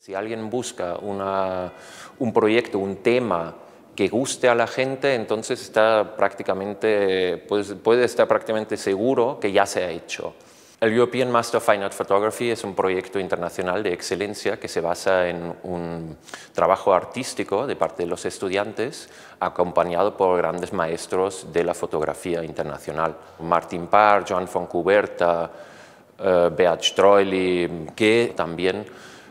Si alguien busca un proyecto, un tema que guste a la gente, entonces está prácticamente, pues, puede estar prácticamente seguro que ya se ha hecho. El European Master of Fine Art Photography es un proyecto internacional de excelencia que se basa en un trabajo artístico de parte de los estudiantes acompañado por grandes maestros de la fotografía internacional. Martin Parr, Joan kuberta, eh, Beat Troili, que también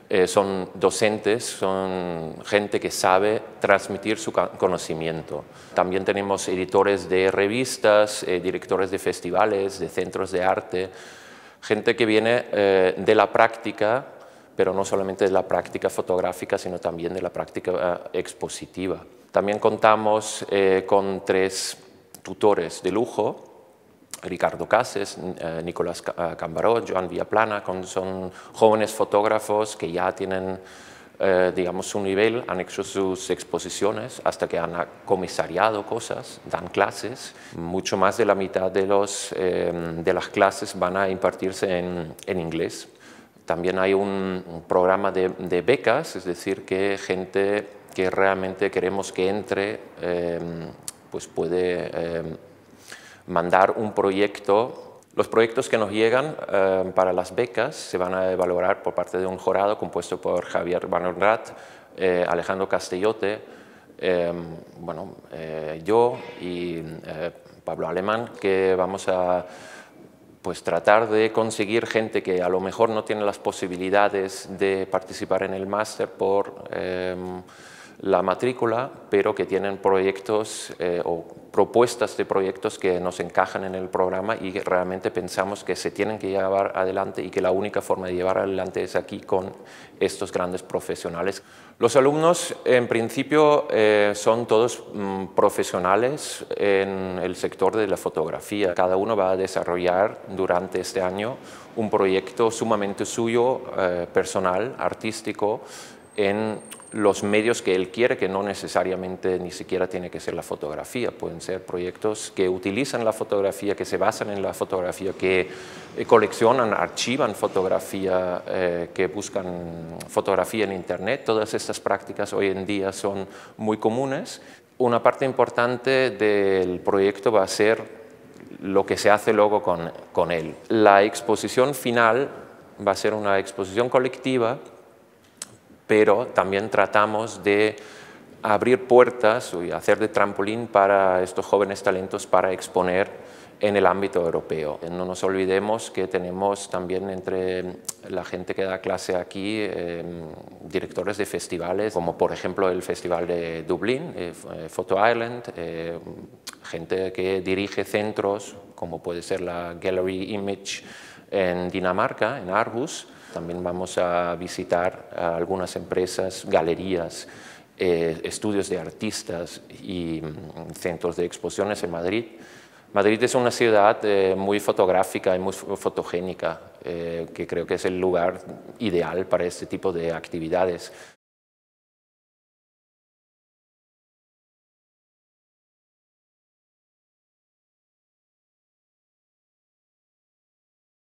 eh, son docentes, son gente que sabe transmitir su conocimiento. También tenemos editores de revistas, eh, directores de festivales, de centros de arte, gente que viene eh, de la práctica, pero no solamente de la práctica fotográfica, sino también de la práctica expositiva. También contamos con tres tutores de lujo Ricardo Cases, eh, Nicolás eh, Cambaró, Joan Viaplana, son jóvenes fotógrafos que ya tienen eh, digamos, un nivel, han hecho sus exposiciones hasta que han comisariado cosas, dan clases. Mucho más de la mitad de, em, las clases van a impartirse en, inglés. También hay un, programa de, becas, es decir, que gente que realmente queremos que entre, em, pues puede em, mandar un proyecto los proyectos que nos llegan eh, para las becas se van a valorar por parte de un jurado compuesto por Javier Banonrat, eh, Alejandro Castellote, em, bueno, eh, yo y eh, Pablo Alemán, que vamos a pues, tratar de conseguir gente que a lo mejor no tiene las posibilidades de participar en el máster por em, la matrícula, pero que tienen proyectos eh, o propuestas de proyectos que nos encajan en el programa y realmente pensamos que se tienen que llevar adelante y que la única forma de llevar adelante es aquí con estos grandes profesionales. Los alumnos en principio eh, son todos mm, profesionales en el sector de la fotografía. Cada uno va a desarrollar durante este año un proyecto sumamente suyo, eh, personal, artístico, en los medios que él quiere, que no necesariamente ni siquiera tiene que ser la fotografía, pueden ser proyectos que utilizan la fotografía, que se basan en la fotografía, que eh, coleccionan, archivan fotografía, eh, que buscan fotografía en Internet. Todas estas prácticas hoy en día son muy comunes. Una parte importante del proyecto va a ser lo que se hace luego con, con él. La exposición final va a ser una exposición colectiva pero también tratamos de abrir puertas y hacer de trampolín para estos jóvenes talentos para exponer en el ámbito europeo. No nos olvidemos que tenemos también entre la gente que da clase aquí em, directores de festivales, como por ejemplo el Festival de Dublín, eh, eh, Photo Island, eh, gente que dirige centros como puede ser la Gallery Image en Dinamarca, en Aarhus, también vamos a visitar algunas empresas, galerías, eh, estudios de artistas y mm, centros de exposiciones en Madrid. Madrid es una ciudad eh, muy fotográfica y muy fotogénica, eh, que creo que es el lugar ideal para este tipo de actividades.